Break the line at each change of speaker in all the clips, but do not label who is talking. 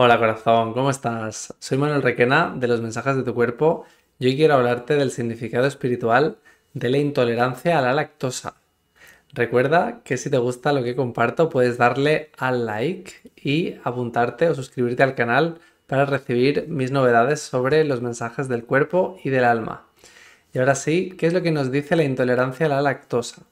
Hola corazón, ¿cómo estás? Soy Manuel Requena de los mensajes de tu cuerpo y hoy quiero hablarte del significado espiritual de la intolerancia a la lactosa. Recuerda que si te gusta lo que comparto puedes darle al like y apuntarte o suscribirte al canal para recibir mis novedades sobre los mensajes del cuerpo y del alma. Y ahora sí, ¿qué es lo que nos dice la intolerancia a la lactosa?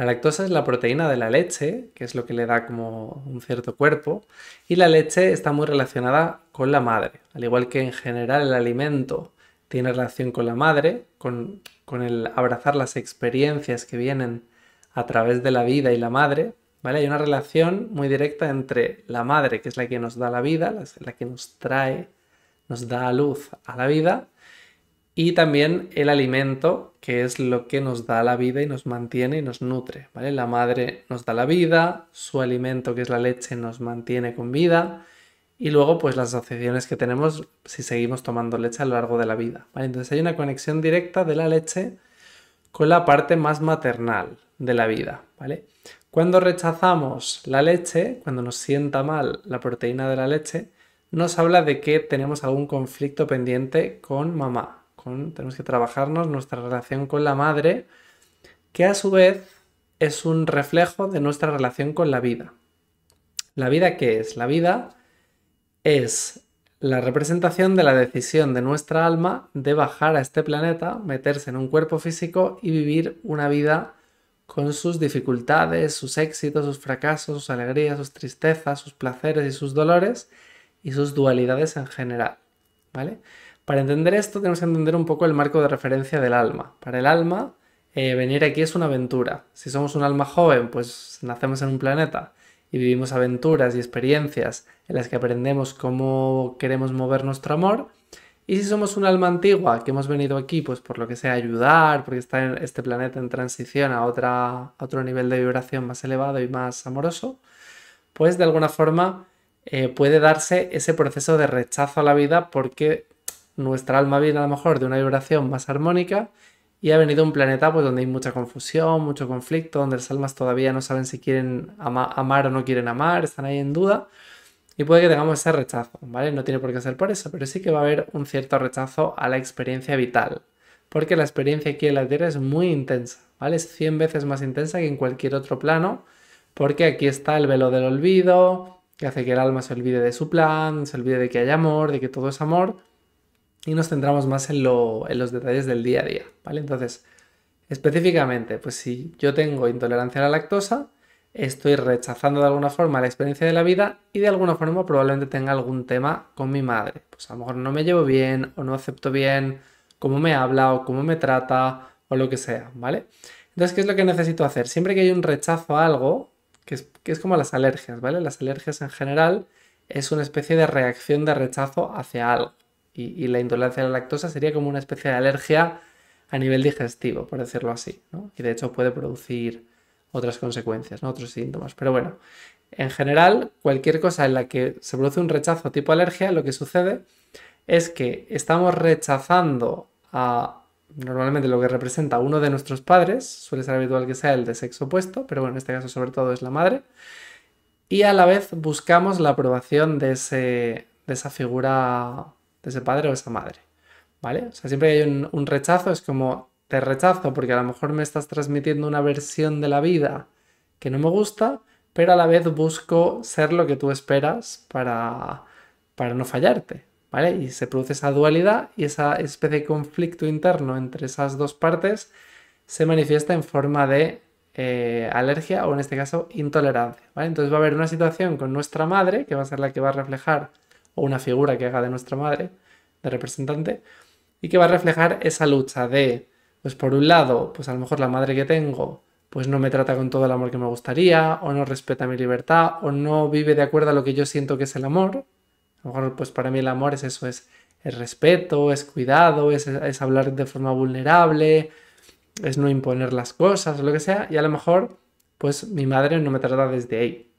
La lactosa es la proteína de la leche, que es lo que le da como un cierto cuerpo, y la leche está muy relacionada con la madre, al igual que en general el alimento tiene relación con la madre, con, el abrazar las experiencias que vienen a través de la vida y la madre, ¿vale? Hay una relación muy directa entre la madre, que es la que nos da la vida, la que nos trae, nos da a luz a la vida, y también el alimento, que es lo que nos da la vida y nos mantiene y nos nutre, ¿vale? La madre nos da la vida, su alimento, que es la leche, nos mantiene con vida, y luego pues las asociaciones que tenemos si seguimos tomando leche a lo largo de la vida, Entonces hay una conexión directa de la leche con la parte más maternal de la vida, ¿vale? Cuando rechazamos la leche, cuando nos sienta mal la proteína de la leche, nos habla de que tenemos algún conflicto pendiente con mamá, tenemos que trabajarnos nuestra relación con la madre, que a su vez es un reflejo de nuestra relación con la vida. ¿La vida qué es? La vida es la representación de la decisión de nuestra alma de bajar a este planeta, meterse en un cuerpo físico y vivir una vida con sus dificultades, sus éxitos, sus fracasos, sus alegrías, sus tristezas, sus placeres y sus dolores y sus dualidades en general, ¿vale? Para entender esto tenemos que entender un poco el marco de referencia del alma. Para el alma, eh, venir aquí es una aventura. Si somos un alma joven, pues nacemos en un planeta y vivimos aventuras y experiencias en las que aprendemos cómo queremos mover nuestro amor. Y si somos un alma antigua, que hemos venido aquí, pues por lo que sea, ayudar, porque está en este planeta en transición a, otra, otro nivel de vibración más elevado y más amoroso, pues de alguna forma eh, puede darse ese proceso de rechazo a la vida porque nuestra alma viene a lo mejor de una vibración más armónica y ha venido un planeta pues donde hay mucha confusión, mucho conflicto, donde las almas todavía no saben si quieren amar o no quieren amar, están ahí en duda y puede que tengamos ese rechazo, ¿vale? No tiene por qué ser por eso, pero sí que va a haber un cierto rechazo a la experiencia vital, porque la experiencia aquí en la Tierra es muy intensa, ¿vale? Es 100 veces más intensa que en cualquier otro plano, porque aquí está el velo del olvido, que hace que el alma se olvide de su plan, se olvide de que hay amor, de que todo es amor, y nos centramos más en, los detalles del día a día, ¿vale? Entonces, específicamente, pues si yo tengo intolerancia a la lactosa, estoy rechazando de alguna forma la experiencia de la vida y de alguna forma probablemente tenga algún tema con mi madre. Pues a lo mejor no me llevo bien o no acepto bien cómo me habla o cómo me trata o lo que sea, ¿vale? Entonces, ¿qué es lo que necesito hacer? Siempre que hay un rechazo a algo, que es, que es como las alergias, ¿vale? Las alergias en general es una especie de reacción de rechazo hacia algo y, la intolerancia a la lactosa sería como una especie de alergia a nivel digestivo, por decirlo así, Y de hecho puede producir otras consecuencias, Otros síntomas. Pero bueno, en general, cualquier cosa en la que se produce un rechazo tipo alergia, lo que sucede es que estamos rechazando a normalmente lo que representa uno de nuestros padres, suele ser habitual que sea el de sexo opuesto, pero bueno, en este caso sobre todo es la madre, y a la vez buscamos la aprobación de, ese, de esa figura de ese padre o esa madre. ¿Vale? O sea, siempre hay un, rechazo, es como te rechazo porque a lo mejor me estás transmitiendo una versión de la vida que no me gusta, pero a la vez busco ser lo que tú esperas para, para no fallarte, ¿vale? Y se produce esa dualidad y esa especie de conflicto interno entre esas dos partes se manifiesta en forma de eh, alergia o en este caso intolerancia, ¿vale? Entonces va a haber una situación con nuestra madre, que va a ser la que va a reflejar o una figura que haga de nuestra madre, de representante, y que va a reflejar esa lucha de, pues por un lado, pues a lo mejor la madre que tengo, pues no me trata con todo el amor que me gustaría, o no respeta mi libertad, o no vive de acuerdo a lo que yo siento que es el amor. A lo mejor, pues para mí el amor es eso, es, respeto, es cuidado, es, es hablar de forma vulnerable, es no imponer las cosas, o lo que sea, y a lo mejor, pues mi madre no me trata desde ahí.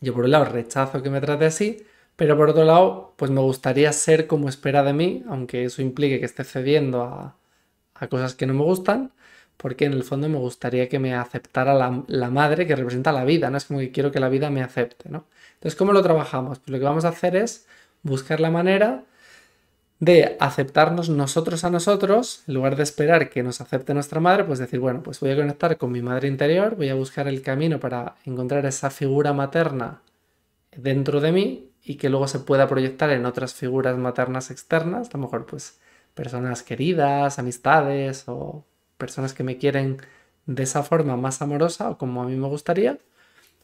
Yo por un lado rechazo que me trate así, pero por otro lado, pues me gustaría ser como espera de mí, aunque eso implique que esté cediendo a, cosas que no me gustan, porque en el fondo me gustaría que me aceptara la, la, madre que representa la vida, ¿no? Es como que quiero que la vida me acepte, ¿no? Entonces, ¿cómo lo trabajamos? Pues lo que vamos a hacer es buscar la manera de aceptarnos nosotros a nosotros, en lugar de esperar que nos acepte nuestra madre, pues decir, bueno, pues voy a conectar con mi madre interior, voy a buscar el camino para encontrar esa figura materna dentro de mí y que luego se pueda proyectar en otras figuras maternas externas, a lo mejor pues personas queridas, amistades o personas que me quieren de esa forma más amorosa o como a mí me gustaría,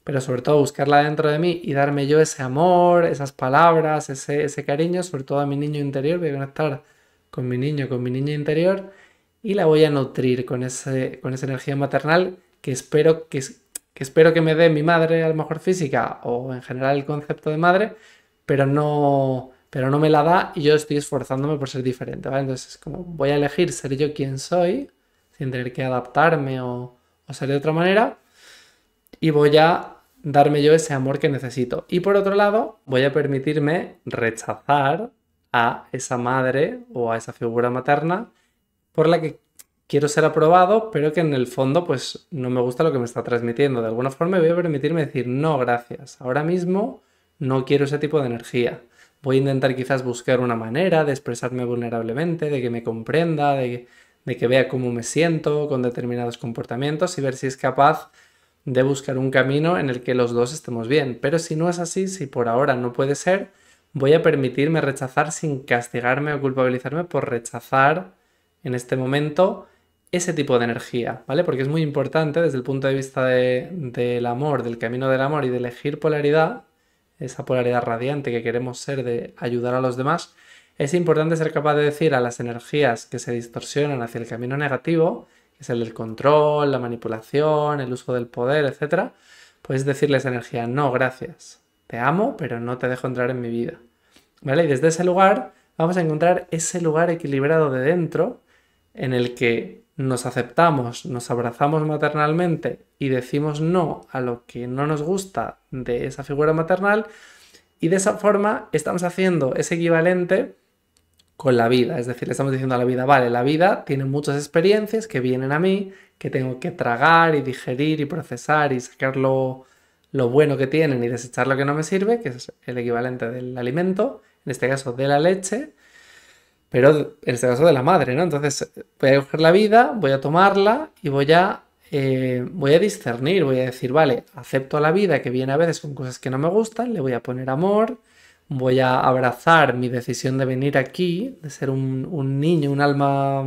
pero sobre todo buscarla dentro de mí y darme yo ese amor, esas palabras, ese, ese cariño, sobre todo a mi niño interior, voy a conectar con mi niño, con mi niña interior y la voy a nutrir con, ese, con esa energía maternal que espero que, que espero que me dé mi madre, a lo mejor física o en general el concepto de madre, pero no, pero no me la da y yo estoy esforzándome por ser diferente, Entonces, como voy a elegir ser yo quien soy, sin tener que adaptarme o, o ser de otra manera, y voy a darme yo ese amor que necesito. Y por otro lado, voy a permitirme rechazar a esa madre o a esa figura materna por la que quiero ser aprobado, pero que en el fondo pues no me gusta lo que me está transmitiendo. De alguna forma voy a permitirme decir, no, gracias, ahora mismo no quiero ese tipo de energía. Voy a intentar quizás buscar una manera de expresarme vulnerablemente, de que me comprenda, de que, de que vea cómo me siento con determinados comportamientos y ver si es capaz de buscar un camino en el que los dos estemos bien. Pero si no es así, si por ahora no puede ser, voy a permitirme rechazar sin castigarme o culpabilizarme por rechazar en este momento ese tipo de energía, ¿vale? Porque es muy importante desde el punto de vista del amor, del camino del amor y de elegir polaridad, esa polaridad radiante que queremos ser de ayudar a los demás, es importante ser capaz de decir a las energías que se distorsionan hacia el camino negativo, que es el del control, la manipulación, el uso del poder, etc., puedes decirles energía, no, gracias, te amo, pero no te dejo entrar en mi vida, ¿vale? Y desde ese lugar vamos a encontrar ese lugar equilibrado de dentro en el que nos aceptamos, nos abrazamos maternalmente y decimos no a lo que no nos gusta de esa figura maternal y de esa forma estamos haciendo ese equivalente con la vida, es decir, le estamos diciendo a la vida, vale, la vida tiene muchas experiencias que vienen a mí, que tengo que tragar y digerir y procesar y sacar lo, lo bueno que tienen y desechar lo que no me sirve, que es el equivalente del alimento, en este caso de la leche, pero en este caso de la madre, ¿no? Entonces voy a coger la vida, voy a tomarla y voy a, eh, voy a discernir, voy a decir, vale, acepto la vida que viene a veces con cosas que no me gustan, le voy a poner amor, voy a abrazar mi decisión de venir aquí, de ser un, niño, un alma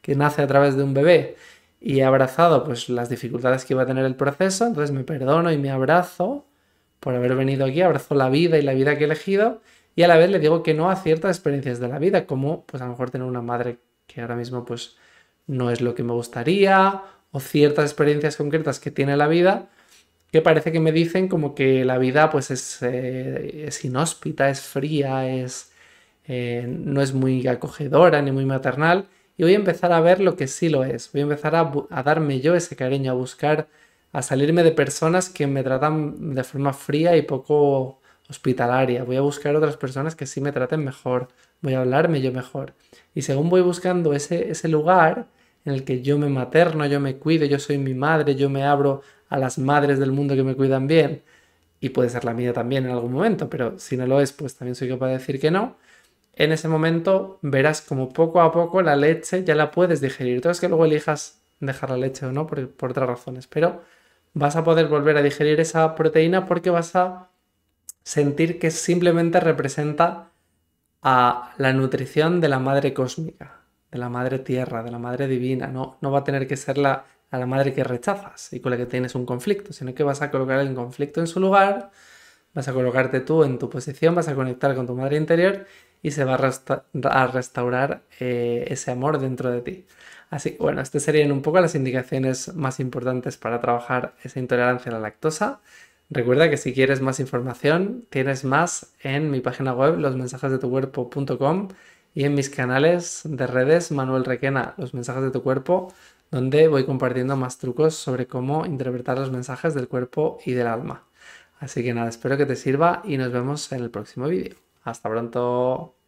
que nace a través de un bebé y he abrazado pues las dificultades que iba a tener el proceso, entonces me perdono y me abrazo por haber venido aquí, abrazo la vida y la vida que he elegido y a la vez le digo que no a ciertas experiencias de la vida, como pues a lo mejor tener una madre que ahora mismo pues no es lo que me gustaría o ciertas experiencias concretas que tiene la vida que parece que me dicen como que la vida pues es, eh, es inhóspita, es fría, es, eh, no es muy acogedora ni muy maternal y voy a empezar a ver lo que sí lo es, voy a empezar a, a darme yo ese cariño, a buscar, a salirme de personas que me tratan de forma fría y poco hospitalaria, voy a buscar otras personas que sí me traten mejor, voy a hablarme yo mejor. Y según voy buscando ese, ese lugar en el que yo me materno, yo me cuido, yo soy mi madre, yo me abro a las madres del mundo que me cuidan bien, y puede ser la mía también en algún momento, pero si no lo es, pues también soy capaz de decir que no. En ese momento verás como poco a poco la leche ya la puedes digerir. Entonces es que luego elijas dejar la leche o no por otras razones, pero vas a poder volver a digerir esa proteína porque vas a sentir que simplemente representa a la nutrición de la madre cósmica, de la madre tierra, de la madre divina. No, no va a tener que ser la, a la madre que rechazas y con la que tienes un conflicto, sino que vas a colocar el conflicto en su lugar, vas a colocarte tú en tu posición, vas a conectar con tu madre interior y se va a, restaurar eh, ese amor dentro de ti. Así bueno, estas serían un poco las indicaciones más importantes para trabajar esa intolerancia a la lactosa. Recuerda que si quieres más información, tienes más en mi página web losmensajesdetucuerpo.com y en mis canales de redes Manuel Requena, Los mensajes de tu cuerpo, donde voy compartiendo más trucos sobre cómo interpretar los mensajes del cuerpo y del alma. Así que nada, espero que te sirva y nos vemos en el próximo vídeo. Hasta pronto.